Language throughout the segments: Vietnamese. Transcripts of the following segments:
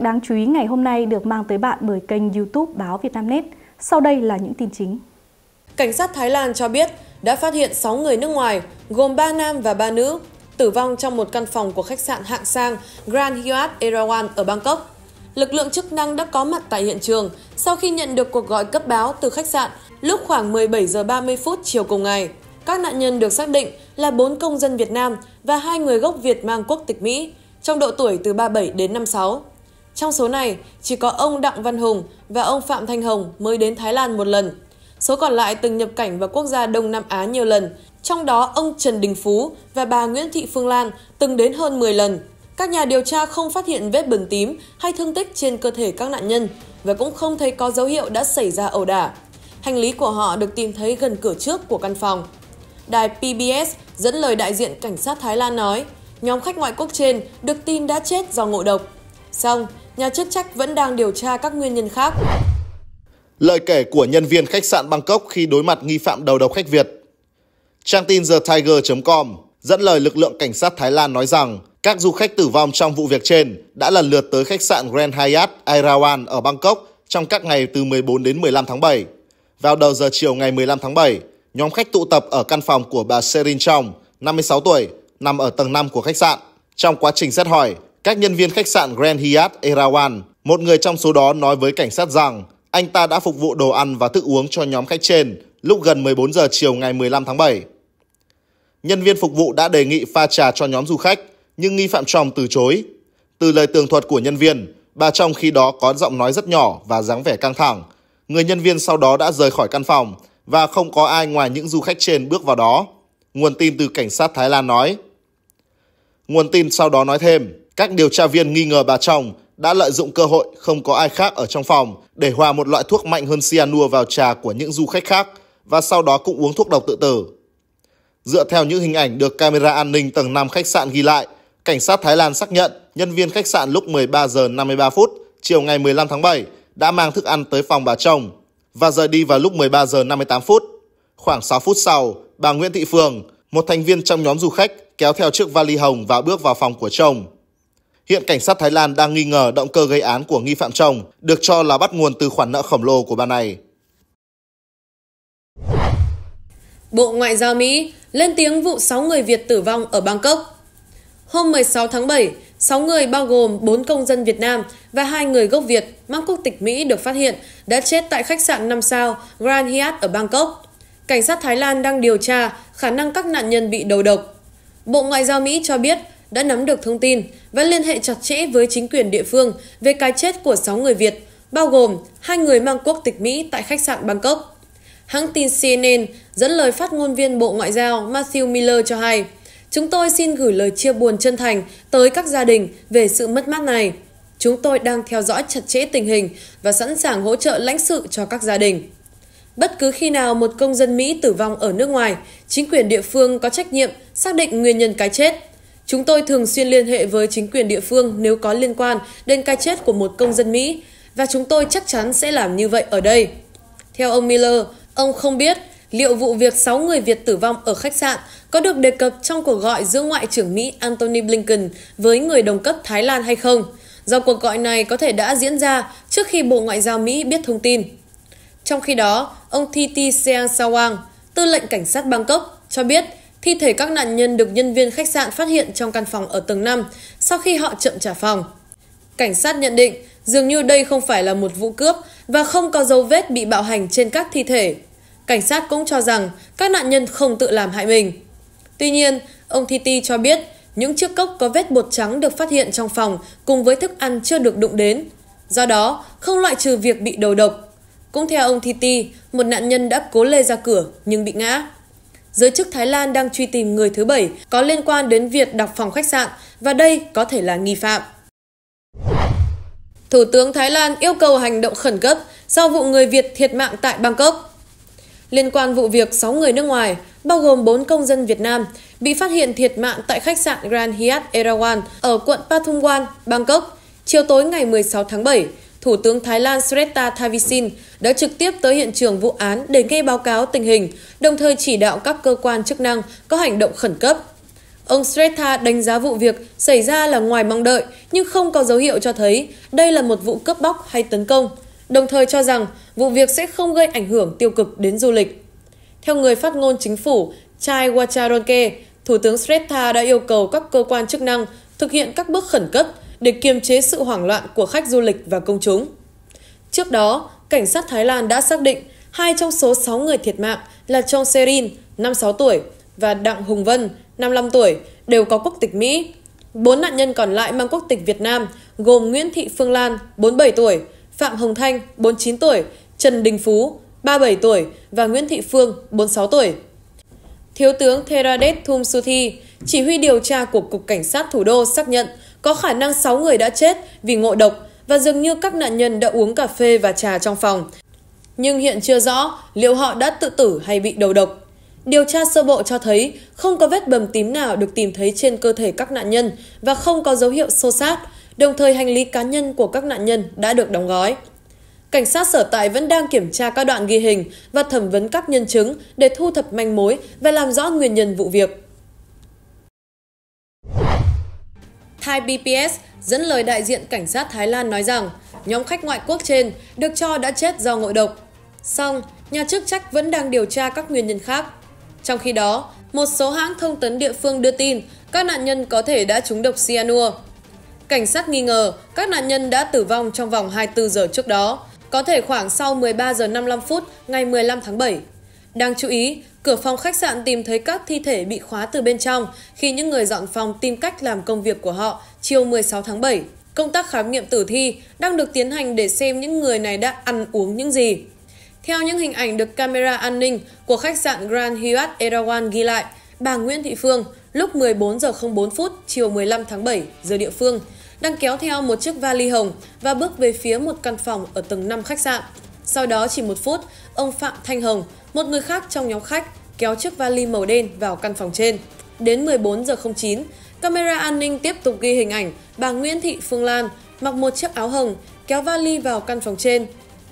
đáng chú ý ngày hôm nay được mang tới bạn bởi kênh YouTube báo Vietnamnet. Sau đây là những tin chính. Cảnh sát Thái Lan cho biết đã phát hiện 6 người nước ngoài, gồm 3 nam và 3 nữ, tử vong trong một căn phòng của khách sạn hạng sang Grand Hyatt Erawan ở Bangkok. Lực lượng chức năng đã có mặt tại hiện trường sau khi nhận được cuộc gọi cấp báo từ khách sạn lúc khoảng 17 giờ 30 phút chiều cùng ngày. Các nạn nhân được xác định là 4 công dân Việt Nam và hai người gốc Việt mang quốc tịch Mỹ, trong độ tuổi từ 37 đến 56. Trong số này, chỉ có ông Đặng Văn Hùng và ông Phạm Thanh Hồng mới đến Thái Lan một lần. Số còn lại từng nhập cảnh vào quốc gia Đông Nam Á nhiều lần, trong đó ông Trần Đình Phú và bà Nguyễn Thị Phương Lan từng đến hơn 10 lần. Các nhà điều tra không phát hiện vết bẩn tím hay thương tích trên cơ thể các nạn nhân và cũng không thấy có dấu hiệu đã xảy ra ẩu đả. Hành lý của họ được tìm thấy gần cửa trước của căn phòng. Đài PBS dẫn lời đại diện cảnh sát Thái Lan nói, nhóm khách ngoại quốc trên được tin đã chết do ngộ độc Xong, nhà chức trách vẫn đang điều tra các nguyên nhân khác. Lời kể của nhân viên khách sạn Bangkok khi đối mặt nghi phạm đầu độc khách Việt Trang tin The Tiger com dẫn lời lực lượng cảnh sát Thái Lan nói rằng các du khách tử vong trong vụ việc trên đã lần lượt tới khách sạn Grand Hyatt Airawan ở Bangkok trong các ngày từ 14 đến 15 tháng 7. Vào đầu giờ chiều ngày 15 tháng 7, nhóm khách tụ tập ở căn phòng của bà Serin Trong, 56 tuổi, nằm ở tầng 5 của khách sạn. Trong quá trình xét hỏi, các nhân viên khách sạn Grand Hyatt Erawan, một người trong số đó nói với cảnh sát rằng anh ta đã phục vụ đồ ăn và thức uống cho nhóm khách trên lúc gần 14 giờ chiều ngày 15 tháng 7. Nhân viên phục vụ đã đề nghị pha trà cho nhóm du khách, nhưng nghi phạm Trong từ chối. Từ lời tường thuật của nhân viên, bà Trong khi đó có giọng nói rất nhỏ và dáng vẻ căng thẳng. Người nhân viên sau đó đã rời khỏi căn phòng và không có ai ngoài những du khách trên bước vào đó. Nguồn tin từ cảnh sát Thái Lan nói. Nguồn tin sau đó nói thêm, các điều tra viên nghi ngờ bà chồng đã lợi dụng cơ hội không có ai khác ở trong phòng để hòa một loại thuốc mạnh hơn cyanua vào trà của những du khách khác và sau đó cũng uống thuốc độc tự tử. Dựa theo những hình ảnh được camera an ninh tầng 5 khách sạn ghi lại, cảnh sát Thái Lan xác nhận nhân viên khách sạn lúc 13 giờ 53 phút chiều ngày 15 tháng 7 đã mang thức ăn tới phòng bà chồng và rời đi vào lúc 13 giờ 58 phút. Khoảng 6 phút sau, bà Nguyễn Thị Phương, một thành viên trong nhóm du khách, kéo theo chiếc vali hồng và bước vào phòng của chồng. Hiện cảnh sát Thái Lan đang nghi ngờ động cơ gây án của nghi phạm chồng được cho là bắt nguồn từ khoản nợ khổng lồ của bà này. Bộ Ngoại giao Mỹ lên tiếng vụ 6 người Việt tử vong ở Bangkok. Hôm 16 tháng 7, 6 người bao gồm 4 công dân Việt Nam và 2 người gốc Việt mang quốc tịch Mỹ được phát hiện đã chết tại khách sạn 5 sao Grand Hyatt ở Bangkok. Cảnh sát Thái Lan đang điều tra khả năng các nạn nhân bị đầu độc. Bộ Ngoại giao Mỹ cho biết đã nắm được thông tin và liên hệ chặt chẽ với chính quyền địa phương về cái chết của 6 người Việt, bao gồm hai người mang quốc tịch Mỹ tại khách sạn Bangkok. Hãng tin CNN dẫn lời phát ngôn viên Bộ Ngoại giao Matthew Miller cho hay, Chúng tôi xin gửi lời chia buồn chân thành tới các gia đình về sự mất mát này. Chúng tôi đang theo dõi chặt chẽ tình hình và sẵn sàng hỗ trợ lãnh sự cho các gia đình. Bất cứ khi nào một công dân Mỹ tử vong ở nước ngoài, chính quyền địa phương có trách nhiệm xác định nguyên nhân cái chết. Chúng tôi thường xuyên liên hệ với chính quyền địa phương nếu có liên quan đến cái chết của một công dân Mỹ và chúng tôi chắc chắn sẽ làm như vậy ở đây. Theo ông Miller, ông không biết liệu vụ việc 6 người Việt tử vong ở khách sạn có được đề cập trong cuộc gọi giữa Ngoại trưởng Mỹ Antony Blinken với người đồng cấp Thái Lan hay không, do cuộc gọi này có thể đã diễn ra trước khi Bộ Ngoại giao Mỹ biết thông tin. Trong khi đó, ông Thiti Seang Sawang, tư lệnh cảnh sát Bangkok, cho biết Thi thể các nạn nhân được nhân viên khách sạn phát hiện trong căn phòng ở tầng 5 sau khi họ chậm trả phòng. Cảnh sát nhận định dường như đây không phải là một vụ cướp và không có dấu vết bị bạo hành trên các thi thể. Cảnh sát cũng cho rằng các nạn nhân không tự làm hại mình. Tuy nhiên, ông Thiti cho biết những chiếc cốc có vết bột trắng được phát hiện trong phòng cùng với thức ăn chưa được đụng đến. Do đó, không loại trừ việc bị đầu độc. Cũng theo ông Thiti, một nạn nhân đã cố lê ra cửa nhưng bị ngã. Giới chức Thái Lan đang truy tìm người thứ bảy có liên quan đến việc đọc phòng khách sạn và đây có thể là nghi phạm. Thủ tướng Thái Lan yêu cầu hành động khẩn cấp sau vụ người Việt thiệt mạng tại Bangkok. Liên quan vụ việc 6 người nước ngoài, bao gồm 4 công dân Việt Nam, bị phát hiện thiệt mạng tại khách sạn Grand Hyatt Erawan ở quận Pathumwan, Bangkok, chiều tối ngày 16 tháng 7, Thủ tướng Thái Lan Sreta Thavisin đã trực tiếp tới hiện trường vụ án để nghe báo cáo tình hình, đồng thời chỉ đạo các cơ quan chức năng có hành động khẩn cấp. Ông Sreta đánh giá vụ việc xảy ra là ngoài mong đợi nhưng không có dấu hiệu cho thấy đây là một vụ cướp bóc hay tấn công, đồng thời cho rằng vụ việc sẽ không gây ảnh hưởng tiêu cực đến du lịch. Theo người phát ngôn chính phủ Chai Wacharonke, Thủ tướng Sreta đã yêu cầu các cơ quan chức năng thực hiện các bước khẩn cấp để kiềm chế sự hoảng loạn của khách du lịch và công chúng. Trước đó, cảnh sát Thái Lan đã xác định hai trong số 6 người thiệt mạng là Chong Serin, 56 tuổi, và Đặng Hùng Vân, 55 tuổi, đều có quốc tịch Mỹ. Bốn nạn nhân còn lại mang quốc tịch Việt Nam gồm Nguyễn Thị Phương Lan, 47 tuổi, Phạm Hồng Thanh, 49 tuổi, Trần Đình Phú, 37 tuổi và Nguyễn Thị Phương, 46 tuổi. Thiếu tướng Theradet Thum chỉ huy điều tra của Cục Cảnh sát Thủ đô xác nhận có khả năng 6 người đã chết vì ngộ độc và dường như các nạn nhân đã uống cà phê và trà trong phòng. Nhưng hiện chưa rõ liệu họ đã tự tử hay bị đầu độc. Điều tra sơ bộ cho thấy không có vết bầm tím nào được tìm thấy trên cơ thể các nạn nhân và không có dấu hiệu xô sát. đồng thời hành lý cá nhân của các nạn nhân đã được đóng gói. Cảnh sát sở tại vẫn đang kiểm tra các đoạn ghi hình và thẩm vấn các nhân chứng để thu thập manh mối và làm rõ nguyên nhân vụ việc. Thai BPS dẫn lời đại diện cảnh sát Thái Lan nói rằng nhóm khách ngoại quốc trên được cho đã chết do ngộ độc. Song, nhà chức trách vẫn đang điều tra các nguyên nhân khác. Trong khi đó, một số hãng thông tấn địa phương đưa tin các nạn nhân có thể đã trúng độc cyanua. Cảnh sát nghi ngờ các nạn nhân đã tử vong trong vòng 24 giờ trước đó, có thể khoảng sau 13 giờ 55 phút ngày 15 tháng 7. Đáng chú ý, Cửa phòng khách sạn tìm thấy các thi thể bị khóa từ bên trong khi những người dọn phòng tìm cách làm công việc của họ chiều 16 tháng 7. Công tác khám nghiệm tử thi đang được tiến hành để xem những người này đã ăn uống những gì. Theo những hình ảnh được camera an ninh của khách sạn Grand Hyatt Erawan ghi lại, bà Nguyễn Thị Phương lúc 14 giờ 04 phút chiều 15 tháng 7 giờ địa phương đang kéo theo một chiếc vali hồng và bước về phía một căn phòng ở tầng 5 khách sạn. Sau đó chỉ một phút, ông Phạm Thanh Hồng, một người khác trong nhóm khách, kéo chiếc vali màu đen vào căn phòng trên. Đến 14 giờ 09, camera an ninh tiếp tục ghi hình ảnh bà Nguyễn Thị Phương Lan mặc một chiếc áo hồng, kéo vali vào căn phòng trên.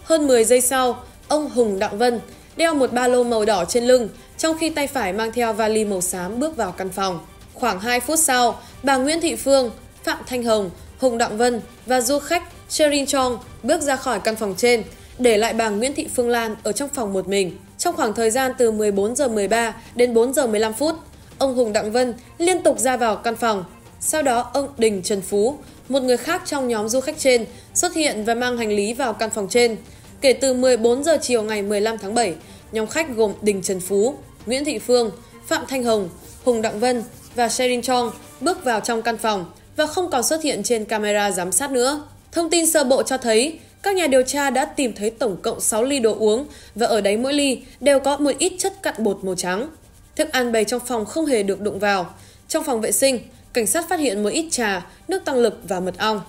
Hơn 10 giây sau, ông Hùng Đặng Vân đeo một ba lô màu đỏ trên lưng, trong khi tay phải mang theo vali màu xám bước vào căn phòng. Khoảng 2 phút sau, bà Nguyễn Thị Phương, Phạm Thanh Hồng, Hùng Đặng Vân và du khách Sherin Chong bước ra khỏi căn phòng trên – để lại bà Nguyễn Thị Phương Lan ở trong phòng một mình. Trong khoảng thời gian từ 14 giờ 13 đến 4 giờ 15 phút, ông Hùng Đặng Vân liên tục ra vào căn phòng. Sau đó, ông Đình Trần Phú, một người khác trong nhóm du khách trên, xuất hiện và mang hành lý vào căn phòng trên. Kể từ 14 giờ chiều ngày 15 tháng 7, nhóm khách gồm Đình Trần Phú, Nguyễn Thị Phương, Phạm Thanh Hồng, Hùng Đặng Vân và Sherin Chong bước vào trong căn phòng và không còn xuất hiện trên camera giám sát nữa. Thông tin sơ bộ cho thấy các nhà điều tra đã tìm thấy tổng cộng 6 ly đồ uống và ở đáy mỗi ly đều có một ít chất cặn bột màu trắng. Thức ăn bày trong phòng không hề được đụng vào. Trong phòng vệ sinh, cảnh sát phát hiện một ít trà, nước tăng lực và mật ong.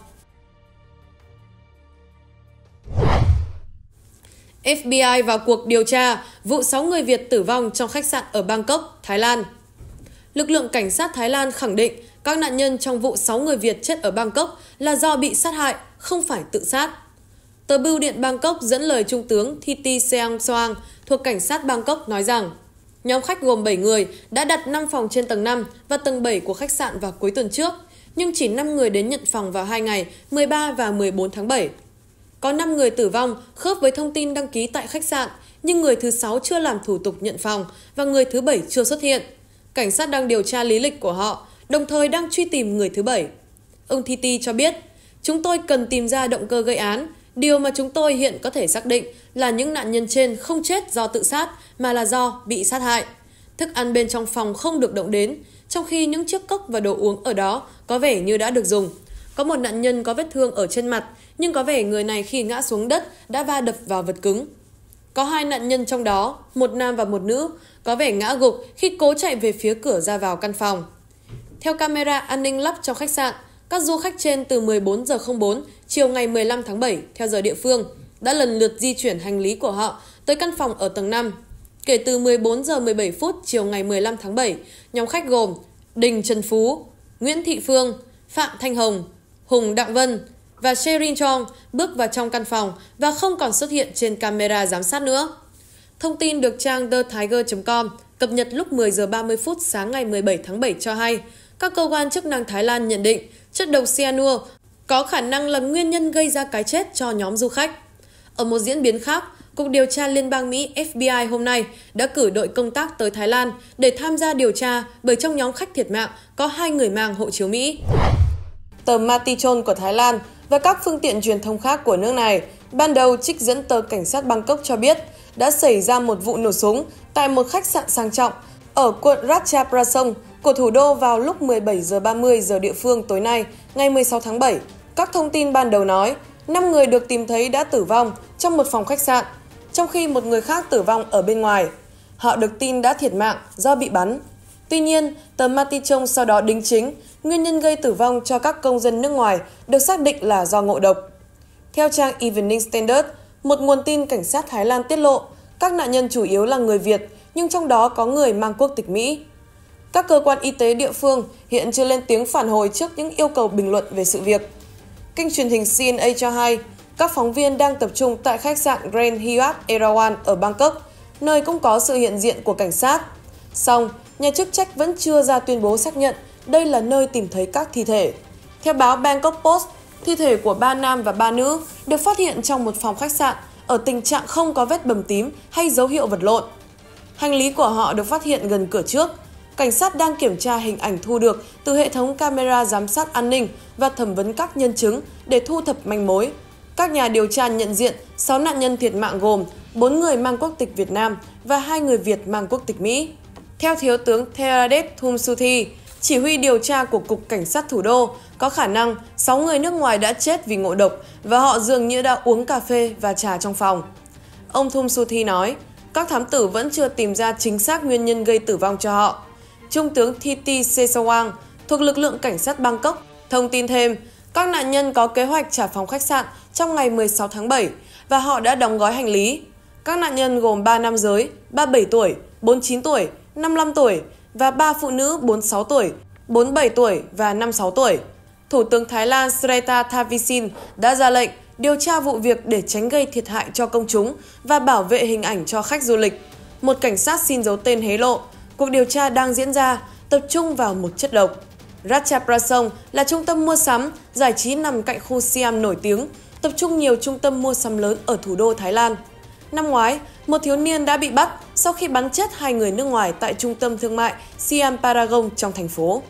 FBI vào cuộc điều tra vụ 6 người Việt tử vong trong khách sạn ở Bangkok, Thái Lan. Lực lượng cảnh sát Thái Lan khẳng định các nạn nhân trong vụ 6 người Việt chết ở Bangkok là do bị sát hại, không phải tự sát. Tờ Bưu điện Bangkok dẫn lời Trung tướng Thiti Seang Soang thuộc cảnh sát Bangkok nói rằng nhóm khách gồm 7 người đã đặt 5 phòng trên tầng 5 và tầng 7 của khách sạn vào cuối tuần trước, nhưng chỉ 5 người đến nhận phòng vào 2 ngày 13 và 14 tháng 7. Có 5 người tử vong khớp với thông tin đăng ký tại khách sạn, nhưng người thứ 6 chưa làm thủ tục nhận phòng và người thứ 7 chưa xuất hiện. Cảnh sát đang điều tra lý lịch của họ, đồng thời đang truy tìm người thứ 7. Ông Thiti cho biết, chúng tôi cần tìm ra động cơ gây án, Điều mà chúng tôi hiện có thể xác định là những nạn nhân trên không chết do tự sát mà là do bị sát hại. Thức ăn bên trong phòng không được động đến, trong khi những chiếc cốc và đồ uống ở đó có vẻ như đã được dùng. Có một nạn nhân có vết thương ở trên mặt, nhưng có vẻ người này khi ngã xuống đất đã va đập vào vật cứng. Có hai nạn nhân trong đó, một nam và một nữ, có vẻ ngã gục khi cố chạy về phía cửa ra vào căn phòng. Theo camera an ninh lắp trong khách sạn, các du khách trên từ 14 giờ 04 chiều ngày 15 tháng 7 theo giờ địa phương đã lần lượt di chuyển hành lý của họ tới căn phòng ở tầng 5. Kể từ 14 giờ 17 phút chiều ngày 15 tháng 7, nhóm khách gồm Đình Trần Phú, Nguyễn Thị Phương, Phạm Thanh Hồng, Hùng Đặng Vân và Sherin Chong bước vào trong căn phòng và không còn xuất hiện trên camera giám sát nữa. Thông tin được trang thetiger.com cập nhật lúc 10 giờ 30 phút sáng ngày 17 tháng 7 cho hay, các cơ quan chức năng Thái Lan nhận định chất độc cyanur có khả năng là nguyên nhân gây ra cái chết cho nhóm du khách. Ở một diễn biến khác, Cục điều tra Liên bang Mỹ FBI hôm nay đã cử đội công tác tới Thái Lan để tham gia điều tra bởi trong nhóm khách thiệt mạng có hai người mang hộ chiếu Mỹ. Tờ Matichon của Thái Lan và các phương tiện truyền thông khác của nước này ban đầu trích dẫn tờ cảnh sát Bangkok cho biết đã xảy ra một vụ nổ súng tại một khách sạn sang trọng ở quận Ratchaprasong của thủ đô vào lúc 17 giờ 30 giờ địa phương tối nay, ngày 16 tháng 7. Các thông tin ban đầu nói, 5 người được tìm thấy đã tử vong trong một phòng khách sạn, trong khi một người khác tử vong ở bên ngoài. Họ được tin đã thiệt mạng do bị bắn. Tuy nhiên, tờ Matichong sau đó đính chính nguyên nhân gây tử vong cho các công dân nước ngoài được xác định là do ngộ độc. Theo trang Evening Standard, một nguồn tin cảnh sát Thái Lan tiết lộ, các nạn nhân chủ yếu là người Việt, nhưng trong đó có người mang quốc tịch Mỹ. Các cơ quan y tế địa phương hiện chưa lên tiếng phản hồi trước những yêu cầu bình luận về sự việc. Kênh truyền hình CNA cho hay, các phóng viên đang tập trung tại khách sạn Grand Hyatt Erawan ở Bangkok, nơi cũng có sự hiện diện của cảnh sát. Song, nhà chức trách vẫn chưa ra tuyên bố xác nhận đây là nơi tìm thấy các thi thể. Theo báo Bangkok Post, thi thể của ba nam và ba nữ được phát hiện trong một phòng khách sạn ở tình trạng không có vết bầm tím hay dấu hiệu vật lộn. Hành lý của họ được phát hiện gần cửa trước, cảnh sát đang kiểm tra hình ảnh thu được từ hệ thống camera giám sát an ninh và thẩm vấn các nhân chứng để thu thập manh mối. Các nhà điều tra nhận diện 6 nạn nhân thiệt mạng gồm 4 người mang quốc tịch Việt Nam và 2 người Việt mang quốc tịch Mỹ. Theo Thiếu tướng Theradet Thumsuthi, chỉ huy điều tra của Cục Cảnh sát Thủ đô, có khả năng 6 người nước ngoài đã chết vì ngộ độc và họ dường như đã uống cà phê và trà trong phòng. Ông Thumsuthi nói, các thám tử vẫn chưa tìm ra chính xác nguyên nhân gây tử vong cho họ. Trung tướng Thiti Sesawang thuộc lực lượng cảnh sát Bangkok, thông tin thêm các nạn nhân có kế hoạch trả phòng khách sạn trong ngày 16 tháng 7 và họ đã đóng gói hành lý. Các nạn nhân gồm 3 nam giới, 37 tuổi, 49 tuổi, 55 tuổi và 3 phụ nữ 46 tuổi, 47 tuổi và 56 tuổi. Thủ tướng Thái Lan Sreta Thavisin đã ra lệnh điều tra vụ việc để tránh gây thiệt hại cho công chúng và bảo vệ hình ảnh cho khách du lịch. Một cảnh sát xin giấu tên hé lộ cuộc điều tra đang diễn ra tập trung vào một chất độc. Ratchaprasong là trung tâm mua sắm, giải trí nằm cạnh khu Siam nổi tiếng, tập trung nhiều trung tâm mua sắm lớn ở thủ đô Thái Lan. Năm ngoái, một thiếu niên đã bị bắt sau khi bắn chết hai người nước ngoài tại trung tâm thương mại Siam Paragon trong thành phố.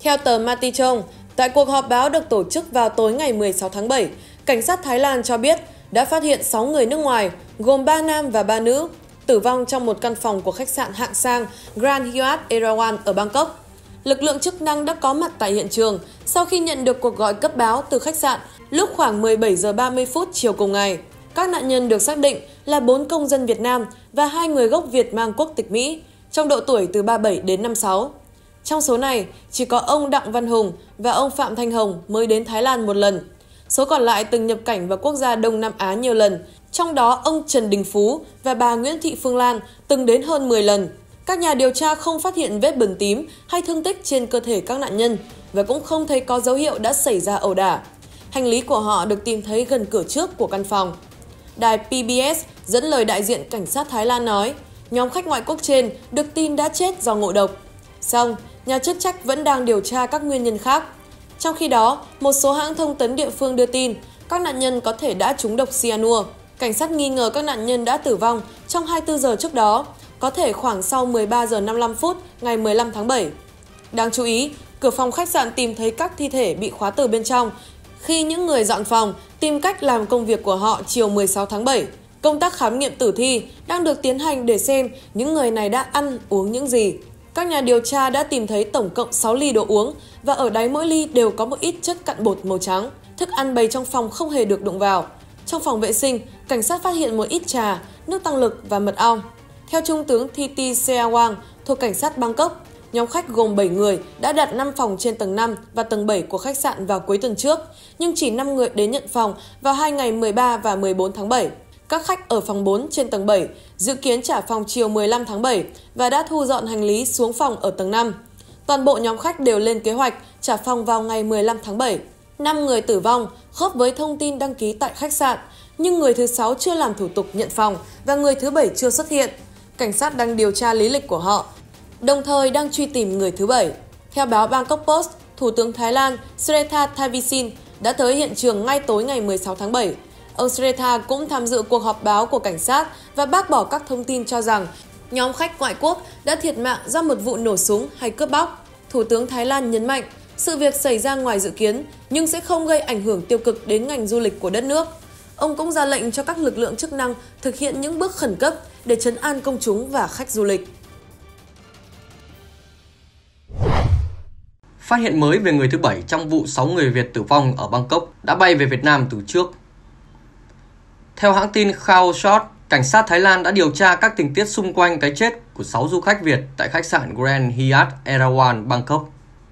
Theo tờ Matichong, tại cuộc họp báo được tổ chức vào tối ngày 16 tháng 7, cảnh sát Thái Lan cho biết đã phát hiện 6 người nước ngoài, gồm 3 nam và 3 nữ, tử vong trong một căn phòng của khách sạn hạng sang Grand Hyatt Erawan ở Bangkok. Lực lượng chức năng đã có mặt tại hiện trường sau khi nhận được cuộc gọi cấp báo từ khách sạn lúc khoảng 17 giờ 30 phút chiều cùng ngày. Các nạn nhân được xác định là 4 công dân Việt Nam và hai người gốc Việt mang quốc tịch Mỹ, trong độ tuổi từ 37 đến 56. Trong số này, chỉ có ông Đặng Văn Hùng và ông Phạm Thanh Hồng mới đến Thái Lan một lần. Số còn lại từng nhập cảnh vào quốc gia Đông Nam Á nhiều lần, trong đó ông Trần Đình Phú và bà Nguyễn Thị Phương Lan từng đến hơn 10 lần. Các nhà điều tra không phát hiện vết bẩn tím hay thương tích trên cơ thể các nạn nhân và cũng không thấy có dấu hiệu đã xảy ra ẩu đả. Hành lý của họ được tìm thấy gần cửa trước của căn phòng. Đài PBS dẫn lời đại diện cảnh sát Thái Lan nói, nhóm khách ngoại quốc trên được tin đã chết do ngộ độc. Song, nhà chức trách vẫn đang điều tra các nguyên nhân khác. Trong khi đó, một số hãng thông tấn địa phương đưa tin các nạn nhân có thể đã trúng độc cyanua. Cảnh sát nghi ngờ các nạn nhân đã tử vong trong 24 giờ trước đó, có thể khoảng sau 13 giờ 55 phút ngày 15 tháng 7. Đáng chú ý, cửa phòng khách sạn tìm thấy các thi thể bị khóa từ bên trong khi những người dọn phòng tìm cách làm công việc của họ chiều 16 tháng 7. Công tác khám nghiệm tử thi đang được tiến hành để xem những người này đã ăn, uống những gì. Các nhà điều tra đã tìm thấy tổng cộng 6 ly đồ uống và ở đáy mỗi ly đều có một ít chất cặn bột màu trắng. Thức ăn bày trong phòng không hề được đụng vào. Trong phòng vệ sinh, cảnh sát phát hiện một ít trà, nước tăng lực và mật ong. Theo Trung tướng Thiti Seawang thuộc cảnh sát Bangkok, nhóm khách gồm 7 người đã đặt 5 phòng trên tầng 5 và tầng 7 của khách sạn vào cuối tuần trước, nhưng chỉ 5 người đến nhận phòng vào hai ngày 13 và 14 tháng 7 các khách ở phòng 4 trên tầng 7, dự kiến trả phòng chiều 15 tháng 7 và đã thu dọn hành lý xuống phòng ở tầng 5. Toàn bộ nhóm khách đều lên kế hoạch trả phòng vào ngày 15 tháng 7. 5 người tử vong khớp với thông tin đăng ký tại khách sạn, nhưng người thứ 6 chưa làm thủ tục nhận phòng và người thứ 7 chưa xuất hiện. Cảnh sát đang điều tra lý lịch của họ, đồng thời đang truy tìm người thứ 7. Theo báo Bangkok Post, Thủ tướng Thái Lan Srettha Thavisin đã tới hiện trường ngay tối ngày 16 tháng 7 Ông Sreta cũng tham dự cuộc họp báo của cảnh sát và bác bỏ các thông tin cho rằng nhóm khách ngoại quốc đã thiệt mạng do một vụ nổ súng hay cướp bóc. Thủ tướng Thái Lan nhấn mạnh sự việc xảy ra ngoài dự kiến nhưng sẽ không gây ảnh hưởng tiêu cực đến ngành du lịch của đất nước. Ông cũng ra lệnh cho các lực lượng chức năng thực hiện những bước khẩn cấp để chấn an công chúng và khách du lịch. Phát hiện mới về người thứ bảy trong vụ 6 người Việt tử vong ở Bangkok đã bay về Việt Nam từ trước theo hãng tin Khao cảnh sát Thái Lan đã điều tra các tình tiết xung quanh cái chết của 6 du khách Việt tại khách sạn Grand Hyatt Erawan, Bangkok.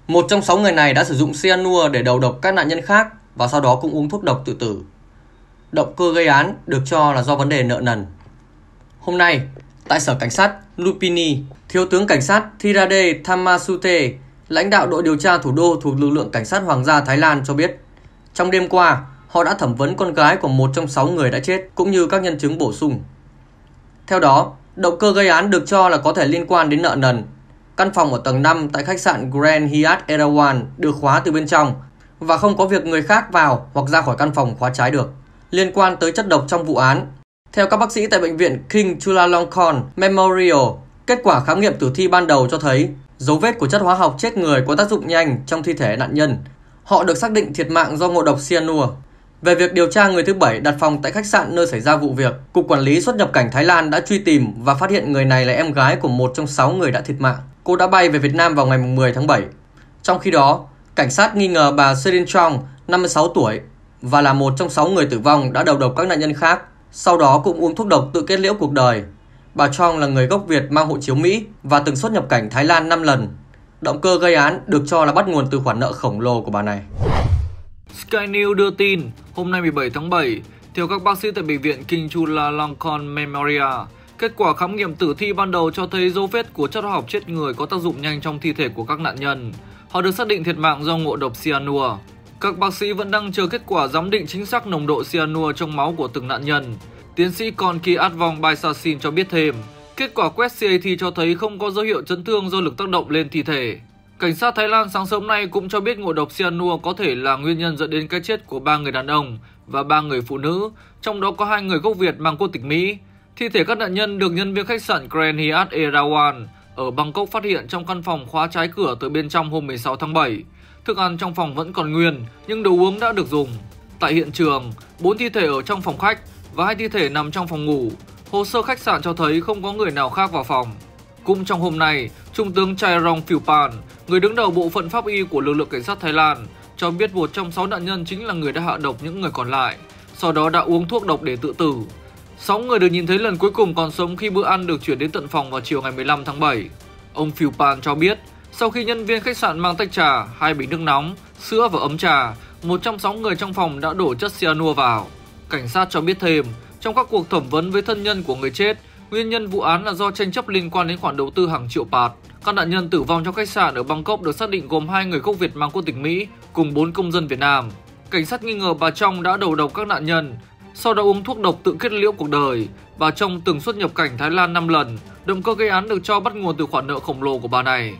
Một trong 6 người này đã sử dụng cyanua để đầu độc các nạn nhân khác và sau đó cũng uống thuốc độc tự tử. Động cơ gây án được cho là do vấn đề nợ nần. Hôm nay, tại Sở Cảnh sát Lupini, Thiếu tướng Cảnh sát Thirade Thammasute, lãnh đạo đội điều tra thủ đô thuộc lực lượng Cảnh sát Hoàng gia Thái Lan cho biết, trong đêm qua, họ đã thẩm vấn con gái của một trong sáu người đã chết, cũng như các nhân chứng bổ sung. Theo đó, động cơ gây án được cho là có thể liên quan đến nợ nần. Căn phòng ở tầng 5 tại khách sạn Grand Hyatt Erawan được khóa từ bên trong và không có việc người khác vào hoặc ra khỏi căn phòng khóa trái được. Liên quan tới chất độc trong vụ án, theo các bác sĩ tại bệnh viện King Chulalongkorn Memorial, kết quả khám nghiệm tử thi ban đầu cho thấy dấu vết của chất hóa học chết người có tác dụng nhanh trong thi thể nạn nhân. Họ được xác định thiệt mạng do ngộ độc cyanua. Về việc điều tra người thứ bảy đặt phòng tại khách sạn nơi xảy ra vụ việc, Cục Quản lý xuất nhập cảnh Thái Lan đã truy tìm và phát hiện người này là em gái của một trong 6 người đã thiệt mạng. Cô đã bay về Việt Nam vào ngày 10 tháng 7. Trong khi đó, cảnh sát nghi ngờ bà Serin Chong, 56 tuổi, và là một trong 6 người tử vong đã đầu độc các nạn nhân khác, sau đó cũng uống thuốc độc tự kết liễu cuộc đời. Bà Chong là người gốc Việt mang hộ chiếu Mỹ và từng xuất nhập cảnh Thái Lan 5 lần. Động cơ gây án được cho là bắt nguồn từ khoản nợ khổng lồ của bà này. Sky News đưa tin, hôm nay 17 tháng 7, theo các bác sĩ tại bệnh viện King Chulalongkorn Memorial, kết quả khám nghiệm tử thi ban đầu cho thấy dấu vết của chất hóa học chết người có tác dụng nhanh trong thi thể của các nạn nhân. Họ được xác định thiệt mạng do ngộ độc cyanua. Các bác sĩ vẫn đang chờ kết quả giám định chính xác nồng độ cyanua trong máu của từng nạn nhân. Tiến sĩ Konki Advong Baisasin cho biết thêm, kết quả quét CAT cho thấy không có dấu hiệu chấn thương do lực tác động lên thi thể. Cảnh sát Thái Lan sáng sớm nay cũng cho biết ngộ độc cyanua có thể là nguyên nhân dẫn đến cái chết của ba người đàn ông và ba người phụ nữ, trong đó có hai người gốc Việt mang quốc tịch Mỹ. Thi thể các nạn nhân được nhân viên khách sạn Grand Hyatt Erawan ở Bangkok phát hiện trong căn phòng khóa trái cửa từ bên trong hôm 16 tháng 7. Thức ăn trong phòng vẫn còn nguyên, nhưng đồ uống đã được dùng. Tại hiện trường, bốn thi thể ở trong phòng khách và hai thi thể nằm trong phòng ngủ. Hồ sơ khách sạn cho thấy không có người nào khác vào phòng. Cũng trong hôm nay, Trung tướng Chairong Philpan, người đứng đầu bộ phận pháp y của lực lượng cảnh sát Thái Lan, cho biết một trong 6 nạn nhân chính là người đã hạ độc những người còn lại, sau đó đã uống thuốc độc để tự tử. 6 người được nhìn thấy lần cuối cùng còn sống khi bữa ăn được chuyển đến tận phòng vào chiều ngày 15 tháng 7. Ông Philpan cho biết, sau khi nhân viên khách sạn mang tách trà, hai bình nước nóng, sữa và ấm trà, một trong 6 người trong phòng đã đổ chất cyanua vào. Cảnh sát cho biết thêm, trong các cuộc thẩm vấn với thân nhân của người chết, Nguyên nhân vụ án là do tranh chấp liên quan đến khoản đầu tư hàng triệu bạt. Các nạn nhân tử vong trong khách sạn ở Bangkok được xác định gồm hai người gốc Việt mang quốc tịch Mỹ cùng 4 công dân Việt Nam. Cảnh sát nghi ngờ bà Trong đã đầu độc các nạn nhân, sau đó uống thuốc độc tự kết liễu cuộc đời. Bà Trong từng xuất nhập cảnh Thái Lan 5 lần, động cơ gây án được cho bắt nguồn từ khoản nợ khổng lồ của bà này.